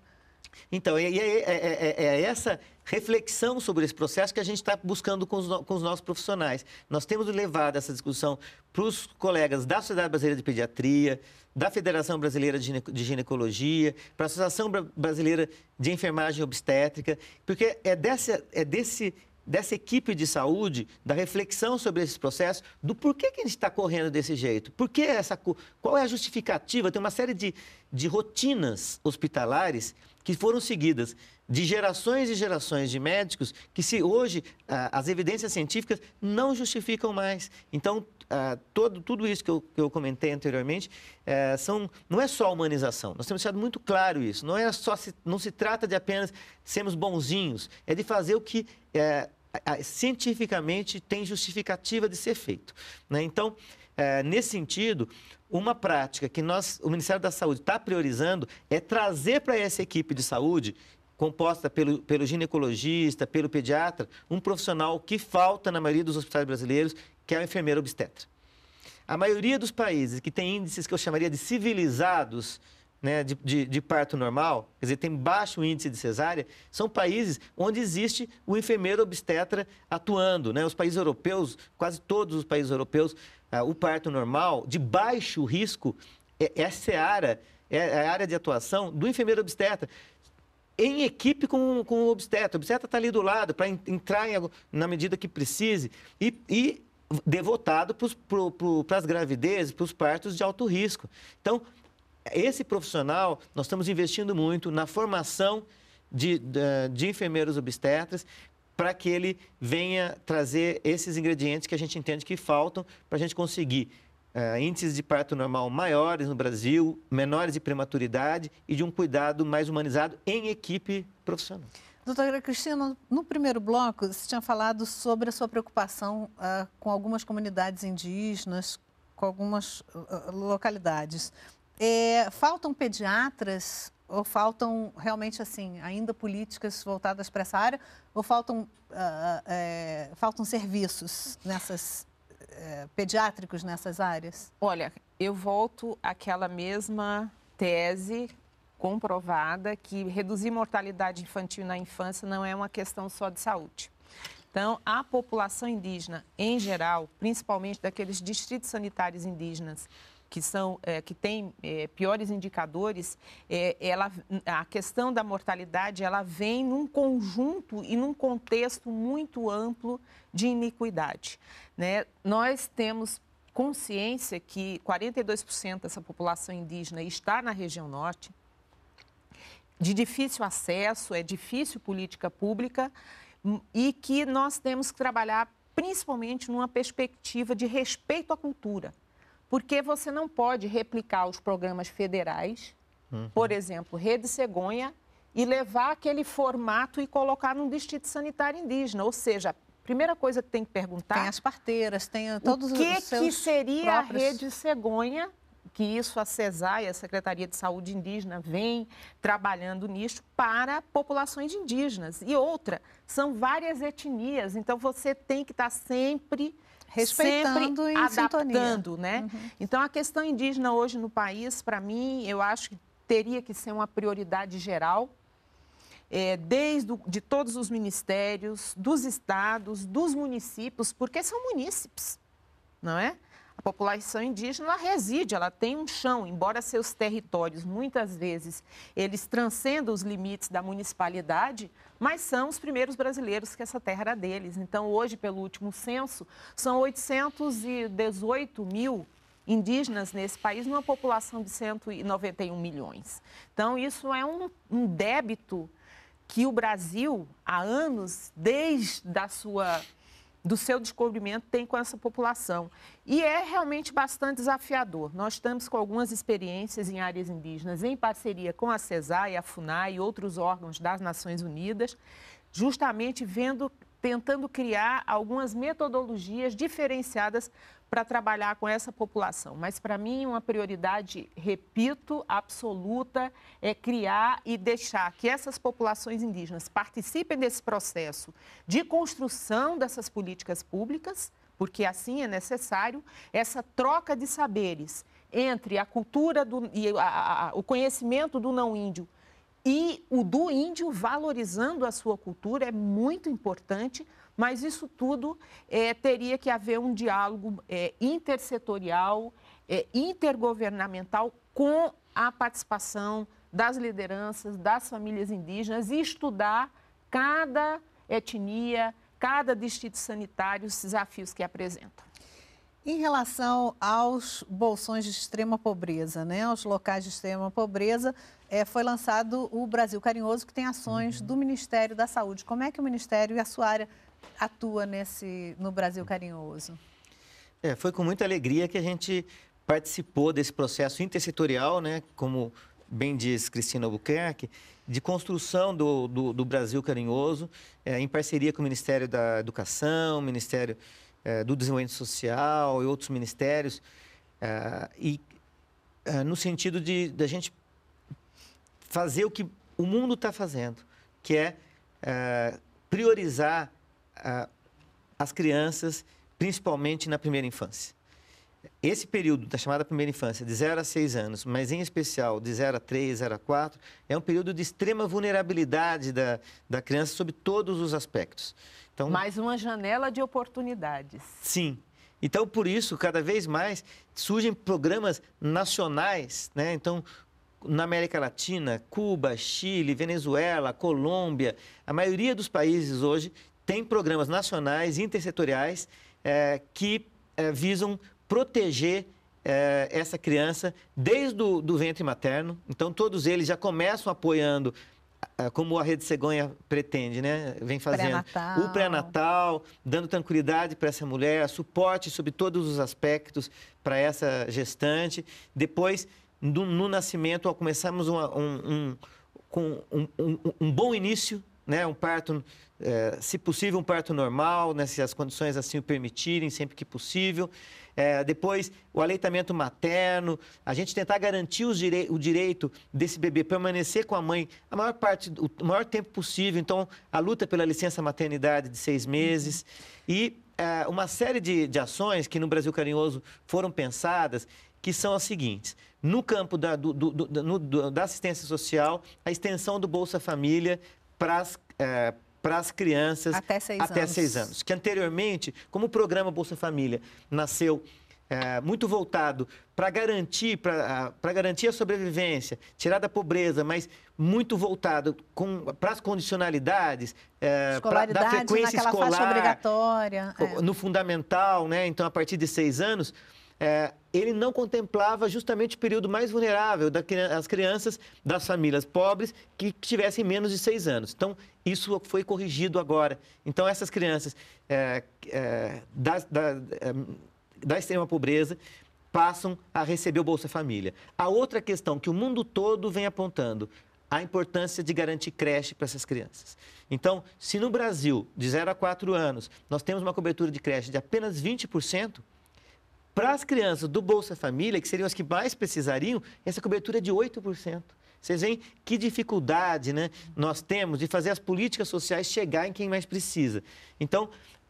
Então, é, é, é, é essa reflexão sobre esse processo que a gente está buscando com os, com os, nossos profissionais. Nós temos levado essa discussão para os colegas da Sociedade Brasileira de Pediatria, da Federação Brasileira de, Gine, de Ginecologia, para a Associação Brasileira de Enfermagem Obstétrica, porque é, dessa, é desse dessa equipe de saúde, da reflexão sobre esse processo, do porquê que a gente está correndo desse jeito, por que essa, qual é a justificativa? Tem uma série de, de rotinas hospitalares que foram seguidas de gerações e gerações de médicos que se hoje as evidências científicas não justificam mais. Então, todo, tudo isso que eu, que eu comentei anteriormente é, são, não é só humanização. Nós temos deixado muito claro isso. Não, é só se, não se trata de apenas sermos bonzinhos, é de fazer o que é, cientificamente tem justificativa de ser feito. Né? Então, é, nesse sentido, uma prática que nós, o Ministério da Saúde está priorizando é trazer para essa equipe de saúde, composta pelo, pelo ginecologista, pelo pediatra, um profissional que falta na maioria dos hospitais brasileiros, que é o enfermeiro obstetra. A maioria dos países que tem índices que eu chamaria de civilizados né, de, de, de, parto normal, quer dizer, tem baixo índice de cesárea, são países onde existe o enfermeiro obstetra atuando. Né? Os países europeus, quase todos os países europeus, ah, o parto normal, de baixo risco, é, é a seara, é, é a área de atuação do enfermeiro obstetra. Em equipe com, com o obstetra. O obstetra está ali do lado para entrar em, na medida que precise. e, e devotado para pro, as gravidezes, para os partos de alto risco. Então, esse profissional, nós estamos investindo muito na formação de, de, de enfermeiros obstetras para que ele venha trazer esses ingredientes que a gente entende que faltam para a gente conseguir uh, índices de parto normal maiores no Brasil, menores de prematuridade e de um cuidado mais humanizado em equipe profissional. Doutora Cristina, no primeiro bloco, você tinha falado sobre a sua preocupação uh, com algumas comunidades indígenas, com algumas uh, localidades. É, faltam pediatras ou faltam realmente assim ainda políticas voltadas para essa área ou faltam uh, uh, uh, faltam serviços nessas é, pediátricos nessas áreas? Olha, eu volto àquela mesma tese comprovada que reduzir mortalidade infantil na infância não é uma questão só de saúde. Então, a população indígena, em geral, principalmente daqueles distritos sanitários indígenas que, são, é, que têm é, eh, piores indicadores, é, ela, a questão da mortalidade ela vem num conjunto e num contexto muito amplo de iniquidade. Né? Nós temos consciência que 42% dessa população indígena está na região norte, de difícil acesso, é difícil política pública hum, e que nós temos que trabalhar principalmente numa perspectiva de respeito à cultura porque você não pode replicar os programas federais, uhum. por exemplo, Rede Cegonha, e levar aquele formato e colocar num distrito sanitário indígena. Ou seja, a primeira coisa que tem que perguntar... Tem as parteiras, tem todos os seus... O que, que seria próprios... a Rede Cegonha que isso a CESAI, a Secretaria de Saúde Indígena, vem trabalhando nisso para populações indígenas. E outra, são várias etnias, então você tem que estar sempre Respeitando e adaptando, né? Uhum. Então a questão indígena hoje no país, para mim, eu acho que teria que ser uma prioridade geral, é, desde de todos os ministérios, dos estados, dos municípios, porque são munícipes, não é? A população indígena reside, ela tem um chão, embora seus territórios muitas vezes eles transcendam os limites da municipalidade, mas são os primeiros brasileiros que essa terra era deles. Então, hoje, pelo último censo, são 818 mil indígenas nesse país, numa população de 191 milhões. Então, isso é um, um débito que o Brasil, há anos, desde a sua do seu descobrimento tem com essa população. E é realmente bastante desafiador. Nós estamos com algumas experiências em áreas indígenas, em parceria com a CESAI, a FUNAI e outros órgãos das Nações Unidas, justamente vendo, tentando criar algumas metodologias diferenciadas para trabalhar com essa população. Mas, para mim, uma prioridade, repito, absoluta é criar e deixar que essas populações indígenas participem desse processo de construção dessas políticas públicas, porque assim é necessário essa troca de saberes entre a cultura do, e a, a, o conhecimento do não índio e o do índio valorizando a sua cultura é muito importante mas isso tudo é, teria que haver um diálogo é, intersetorial, é, intergovernamental, com a participação das lideranças, das famílias indígenas e estudar cada etnia, cada distrito sanitário, os desafios que apresentam. Em relação aos bolsões de extrema pobreza, né, aos locais de extrema pobreza, é, foi lançado o Brasil Carinhoso, que tem ações uhum. do Ministério da Saúde. Como é que o Ministério e a sua área atua nesse no Brasil Carinhoso? É, foi com muita alegria que a gente participou desse processo intersetorial, né, como bem diz Cristina Albuquerque, de construção do, do, do Brasil Carinhoso, é, em parceria com o Ministério da Educação, Ministério é, do Desenvolvimento Social e outros ministérios, é, e é, no sentido de da gente fazer o que o mundo está fazendo, que é, é priorizar as crianças, principalmente na primeira infância. Esse período da chamada primeira infância, de 0 a 6 anos, mas em especial de 0 a 3, 0 a 4, é um período de extrema vulnerabilidade da, da criança sob todos os aspectos. Então, Mais uma janela de oportunidades. Sim. Então, por isso, cada vez mais surgem programas nacionais, né? Então, na América Latina, Cuba, Chile, Venezuela, Colômbia, a maioria dos países hoje tem programas nacionais, intersetoriais, é, que é, visam proteger é, essa criança desde o do ventre materno. Então, todos eles já começam apoiando, é, como a Rede Cegonha pretende, né? Vem fazendo. Pré o pré-natal, dando tranquilidade para essa mulher, suporte sobre todos os aspectos para essa gestante. Depois, no, no nascimento, ó, começamos uma, um, um, com um, um bom início né, um parto, é, se possível, um parto normal, né, se as condições assim o permitirem, sempre que possível. É, depois, o aleitamento materno, a gente tentar garantir direi o direito desse bebê permanecer com a mãe a maior parte, o maior tempo possível. Então, a luta pela licença maternidade de seis uhum. meses e é, uma série de, de ações que no Brasil Carinhoso foram pensadas que são as seguintes. No campo da, do, do, do, da, assistência social, a extensão do Bolsa Família para as é, crianças até, seis, até anos. seis anos. Que anteriormente, como o programa Bolsa Família nasceu é, muito voltado para garantir, para garantir a sobrevivência, tirar da pobreza, mas muito voltado para as condicionalidades, é, pra, da frequência escolar, obrigatória, é. no fundamental, né? Então a partir de seis anos é, ele não contemplava justamente o período mais vulnerável das crianças das famílias pobres que tivessem menos de seis anos. Então, isso foi corrigido agora. Então, essas crianças é, é, da, da, é, da extrema pobreza passam a receber o Bolsa Família. A outra questão que o mundo todo vem apontando, a importância de garantir creche para essas crianças. Então, se no Brasil, de 0 a 4 anos, nós temos uma cobertura de creche de apenas 20%, para as crianças do Bolsa Família, que seriam as que mais precisariam, essa cobertura é de 8%. Vocês veem que dificuldade né, nós temos de fazer as políticas sociais chegar em quem mais precisa. Então,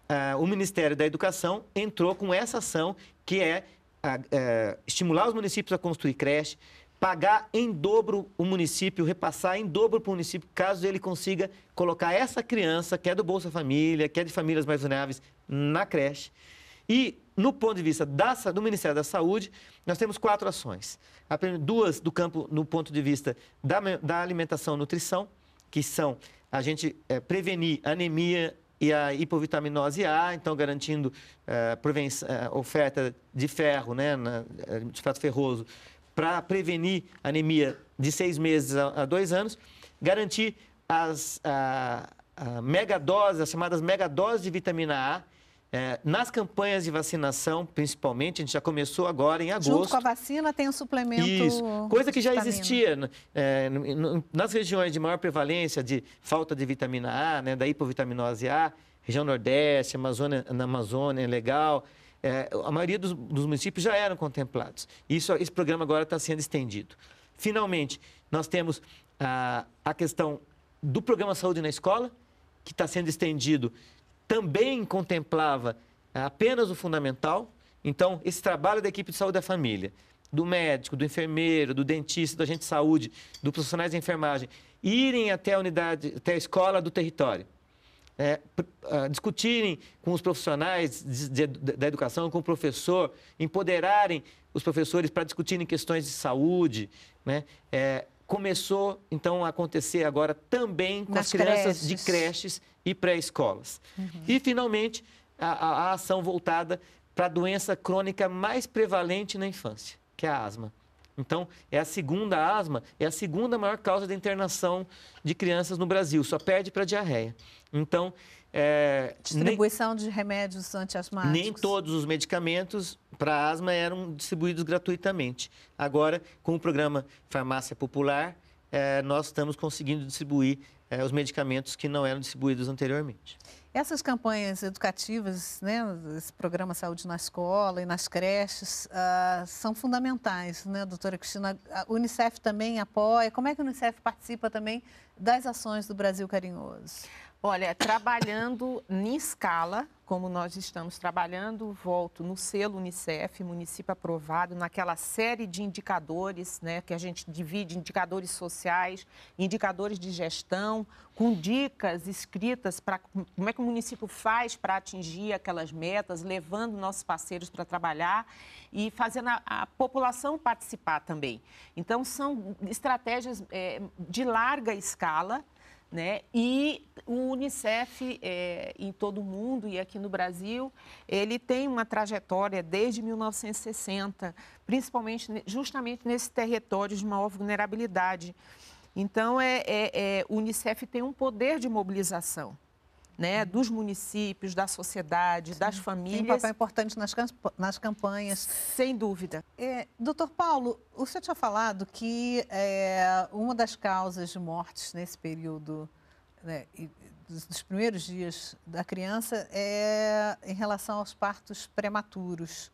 ah, o Ministério da Educação entrou com essa ação que é, ah, é estimular os municípios a construir creche, pagar em dobro o município, repassar em dobro para o município, caso ele consiga colocar essa criança, que é do Bolsa Família, que é de famílias mais vulneráveis, na creche. E, no ponto de vista da, do Ministério da Saúde, nós temos quatro ações. Duas do campo, no ponto de vista da, da alimentação e nutrição, que são a gente é, prevenir anemia e a hipovitaminose A, então garantindo é, oferta de ferro, né, na, de fato ferroso, para prevenir anemia de seis meses a, a dois anos, garantir as a, a megadoses, as chamadas megadoses de vitamina A, é, nas campanhas de vacinação, principalmente, a gente já começou agora em agosto. Junto com a vacina tem um suplemento. Isso, coisa que já vitamina. existia né? é, nas regiões de maior prevalência de falta de vitamina A, né, da hipovitaminose A, região Nordeste, Amazônia, na Amazônia, legal. É, a maioria dos, dos, municípios já eram contemplados. Isso, esse programa agora está sendo estendido. Finalmente, nós temos a, a questão do programa Saúde na Escola, que está sendo estendido também contemplava é, apenas o fundamental. Então, esse trabalho da equipe de saúde da família, do médico, do enfermeiro, do dentista, do agente de saúde, dos profissionais de enfermagem, irem até a unidade, até a escola do território. É, ah, discutirem com os profissionais de, de, da educação, com o professor, empoderarem os professores para discutirem questões de saúde. Né? É, começou, então, a acontecer agora também com Nas as crianças creches. de creches e pré-escolas. Uhum. E, finalmente, a, a, ação voltada para a doença crônica mais prevalente na infância, que é a asma. Então, é a segunda a asma, é a segunda maior causa de internação de crianças no Brasil, só perde para a diarreia. Então, é, distribuição nem, de remédios antiasmáticos. Nem todos os medicamentos para asma eram distribuídos gratuitamente. Agora, com o programa Farmácia Popular, é, nós estamos conseguindo distribuir é, os medicamentos que não eram distribuídos anteriormente. Essas campanhas educativas, né, esse programa Saúde na Escola e nas creches, ah, são fundamentais, né, doutora Cristina? A Unicef também apoia. Como é que a Unicef participa também das ações do Brasil Carinhoso? Olha, trabalhando em escala, como nós estamos trabalhando, volto no selo Unicef, município aprovado, naquela série de indicadores, né, que a gente divide indicadores sociais, indicadores de gestão, com dicas escritas para como é que o município faz para atingir aquelas metas, levando nossos parceiros para trabalhar e fazendo a, a, população participar também. Então, são estratégias é, de larga escala né? E o Unicef é, em todo o mundo e aqui no Brasil, ele tem uma trajetória desde 1960, principalmente justamente nesses territórios de maior vulnerabilidade. Então, é, é, é, o Unicef tem um poder de mobilização né, uhum. dos municípios, da sociedade, Sim. das famílias. Tem um papel importante nas, nas campanhas. Sem dúvida. É, doutor Paulo, o senhor tinha falado que é, uma das causas de mortes nesse período né, dos primeiros dias da criança é em relação aos partos prematuros,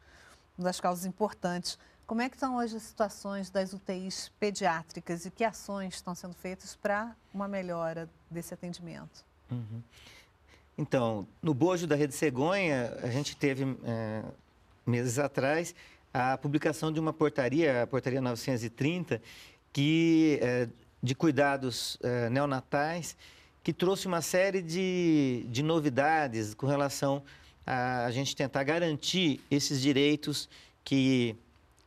uma das causas importantes. Como é que estão hoje as situações das UTIs pediátricas e que ações estão sendo feitas para uma melhora desse atendimento? Uhum. Então, no bojo da Rede Cegonha, a gente teve, é, meses atrás, a publicação de uma portaria, a portaria 930, que, é, de cuidados é, neonatais, que trouxe uma série de, de novidades com relação a, a gente tentar garantir esses direitos que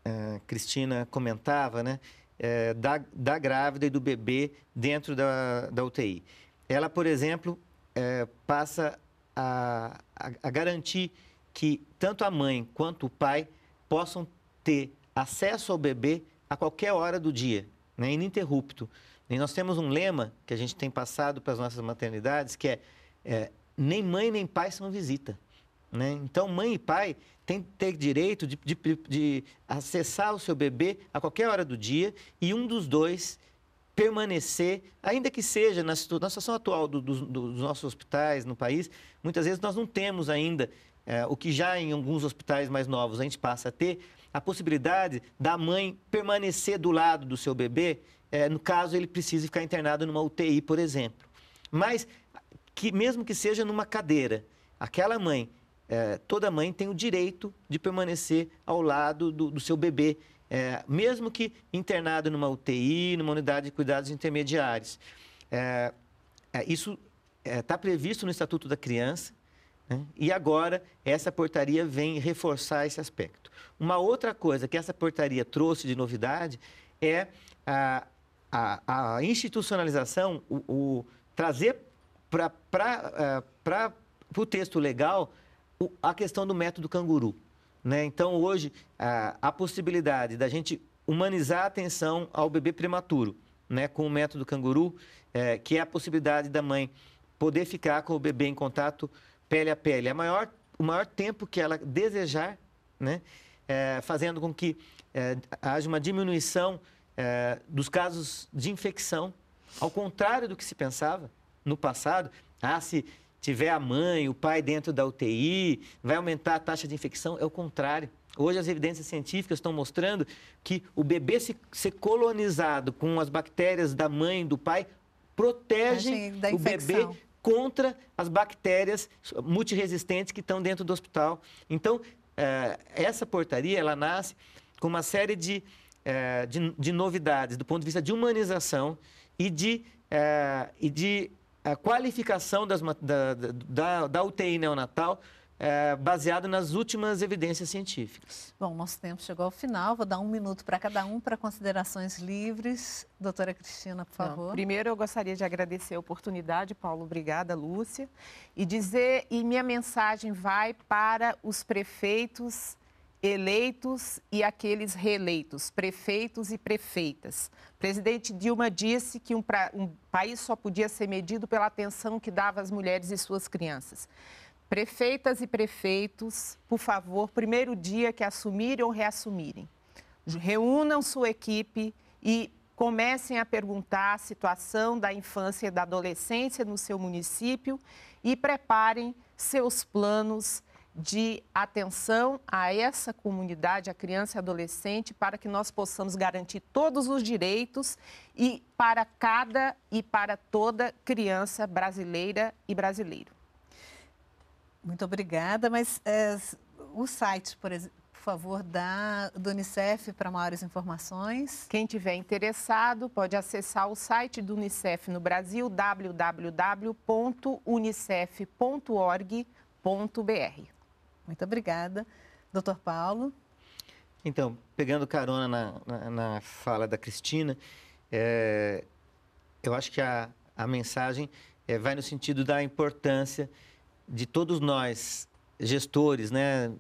é, Cristina comentava, né? É, da, da grávida e do bebê dentro da, da UTI. Ela, por exemplo, é, passa a, a, a garantir que tanto a mãe quanto o pai possam ter acesso ao bebê a qualquer hora do dia, né, ininterrupto. E nós temos um lema que a gente tem passado para as nossas maternidades, que é, é, nem mãe nem pai são visita. Né? Então, mãe e pai têm que ter direito de, de, de acessar o seu bebê a qualquer hora do dia e um dos dois permanecer, ainda que seja na, situação atual do, do, dos nossos hospitais no país, muitas vezes nós não temos ainda é, o que já em alguns hospitais mais novos a gente passa a ter, a possibilidade da mãe permanecer do lado do seu bebê, é, no caso ele precise ficar internado numa UTI, por exemplo. Mas que mesmo que seja numa cadeira, aquela mãe, é, toda mãe tem o direito de permanecer ao lado do, do seu bebê é, mesmo que internado numa UTI, numa unidade de cuidados intermediários. É, é isso está é, previsto no Estatuto da Criança né? e agora essa portaria vem reforçar esse aspecto. Uma outra coisa que essa portaria trouxe de novidade é a, a, a institucionalização, o, o trazer para é, o texto legal a questão do método canguru. Né? Então, hoje, a, a possibilidade da gente humanizar a atenção ao bebê prematuro, né? com o método canguru, é, que é a possibilidade da mãe poder ficar com o bebê em contato pele a pele, a é maior, o maior tempo que ela desejar, né? É, fazendo com que é, haja uma diminuição é, dos casos de infecção, ao contrário do que se pensava no passado. Ah, se tiver a mãe, o pai dentro da UTI, vai aumentar a taxa de infecção. É o contrário. Hoje as evidências científicas estão mostrando que o bebê se, ser colonizado com as bactérias da mãe e do pai protege o bebê contra as bactérias multiresistentes que estão dentro do hospital. Então, eh, essa portaria, ela nasce com uma série de, eh, de, de novidades do ponto de vista de humanização e de, eh, e de a qualificação das, da, da, da UTI neonatal é, baseado nas últimas evidências científicas. Bom, nosso tempo chegou ao final. Vou dar um minuto para cada um para considerações livres. Doutora Cristina, por favor. Não, primeiro, eu gostaria de agradecer a oportunidade, Paulo, obrigada, Lúcia, e dizer e minha mensagem vai para os prefeitos eleitos e aqueles reeleitos, prefeitos e prefeitas. Presidente Dilma disse que um, pra, um, país só podia ser medido pela atenção que dava às mulheres e suas crianças. Prefeitas e prefeitos, por favor, primeiro dia que assumirem ou reassumirem, reúnam sua equipe e comecem a perguntar a situação da infância e da adolescência no seu município e preparem seus planos de atenção a essa comunidade, a criança e adolescente, para que nós possamos garantir todos os direitos e para cada e para toda criança brasileira e brasileiro. Muito obrigada, mas é, o site, por, por favor, da, do Unicef para maiores informações. Quem tiver interessado pode acessar o site do Unicef no Brasil, www.unicef.org.br. Muito obrigada. Doutor Paulo. Então, pegando carona na, na, na fala da Cristina, é, eu acho que a, a mensagem é, vai no sentido da importância de todos nós, gestores, né,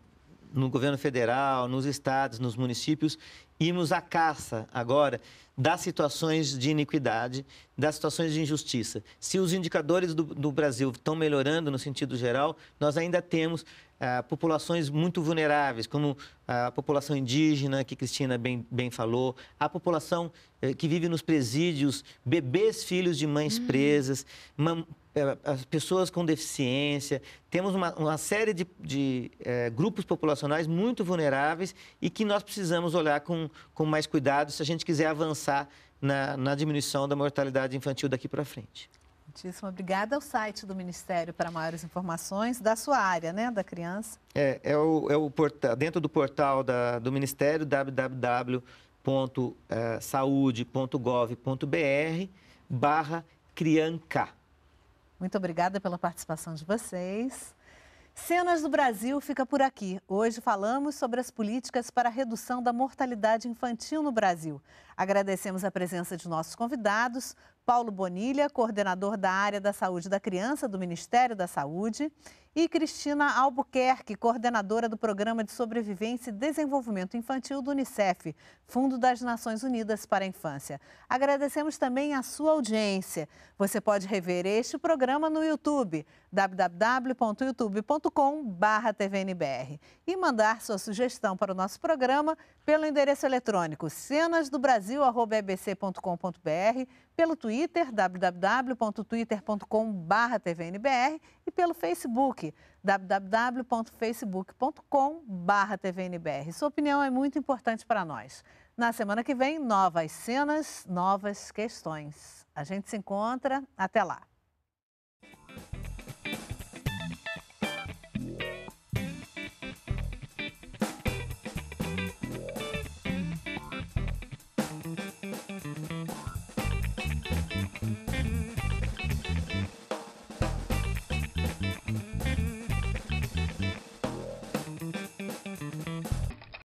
no governo federal, nos estados, nos municípios, irmos à caça agora das situações de iniquidade, das situações de injustiça. Se os indicadores do, do Brasil estão melhorando no sentido geral, nós ainda temos ah, populações muito vulneráveis, como a população indígena, que Cristina bem, bem falou, a população eh, que vive nos presídios, bebês filhos de mães uhum. presas, é, as pessoas com deficiência, temos uma, uma série de, de é, grupos populacionais muito vulneráveis e que nós precisamos olhar com, com mais cuidado se a gente quiser avançar na, na diminuição da mortalidade infantil daqui para frente. Muitíssimo obrigada ao site do Ministério para maiores informações da sua área, né, da criança. É, é o, é o portal, dentro do portal da, do Ministério, www.saude.gov.br é, barra crianca. Muito obrigada pela participação de vocês. Cenas do Brasil fica por aqui. Hoje falamos sobre as políticas para a redução da mortalidade infantil no Brasil. Agradecemos a presença de nossos convidados, Paulo Bonilha, coordenador da área da saúde da criança do Ministério da Saúde, e Cristina Albuquerque, coordenadora do Programa de Sobrevivência e Desenvolvimento Infantil do Unicef, Fundo das Nações Unidas para a Infância. Agradecemos também a sua audiência. Você pode rever este programa no YouTube, www.youtube.com/tvnbr, e mandar sua sugestão para o nosso programa pelo endereço eletrônico cenasdobrasil@ebc.com.br pelo Twitter, www.twitter.com/tvnbr e pelo Facebook, www.facebook.com/tvnbr. Sua opinião é muito importante para nós. Na semana que vem, novas cenas, novas questões. A gente se encontra. Até lá.